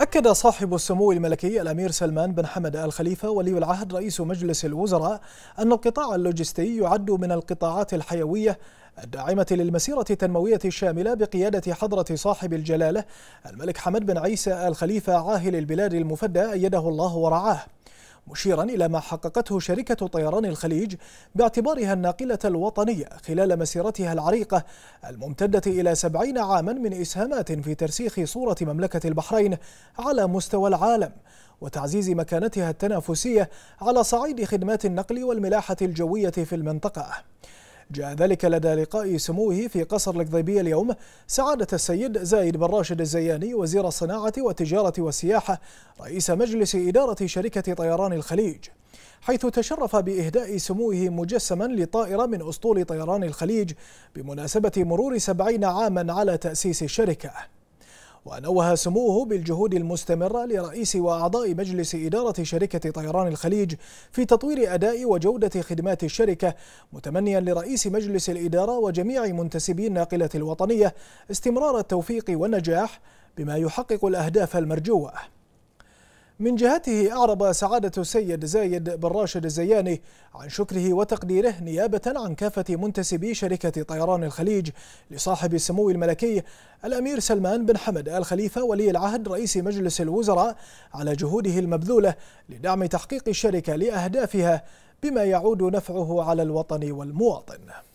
أكد صاحب السمو الملكي الأمير سلمان بن حمد آل خليفة ولي العهد رئيس مجلس الوزراء أن القطاع اللوجستي يعد من القطاعات الحيوية الداعمة للمسيرة التنموية الشاملة بقيادة حضرة صاحب الجلالة الملك حمد بن عيسى آل خليفة عاهل البلاد المفدى أيده الله ورعاه مشيرا إلى ما حققته شركة طيران الخليج باعتبارها الناقلة الوطنية خلال مسيرتها العريقة الممتدة إلى سبعين عاما من إسهامات في ترسيخ صورة مملكة البحرين على مستوى العالم وتعزيز مكانتها التنافسية على صعيد خدمات النقل والملاحة الجوية في المنطقة جاء ذلك لدى لقاء سموه في قصر القضيبية اليوم سعادة السيد زايد بن راشد الزياني وزير الصناعة والتجارة والسياحة رئيس مجلس إدارة شركة طيران الخليج حيث تشرف بإهداء سموه مجسما لطائرة من أسطول طيران الخليج بمناسبة مرور سبعين عاما على تأسيس الشركة ونوه سموه بالجهود المستمرة لرئيس وأعضاء مجلس إدارة شركة طيران الخليج في تطوير أداء وجودة خدمات الشركة متمنيا لرئيس مجلس الإدارة وجميع منتسبي الناقلة الوطنية استمرار التوفيق والنجاح بما يحقق الأهداف المرجوة من جهته أعرب سعادة السيد زايد بن راشد الزياني عن شكره وتقديره نيابة عن كافة منتسبي شركة طيران الخليج لصاحب السمو الملكي الأمير سلمان بن حمد آل خليفة ولي العهد رئيس مجلس الوزراء على جهوده المبذولة لدعم تحقيق الشركة لأهدافها بما يعود نفعه على الوطن والمواطن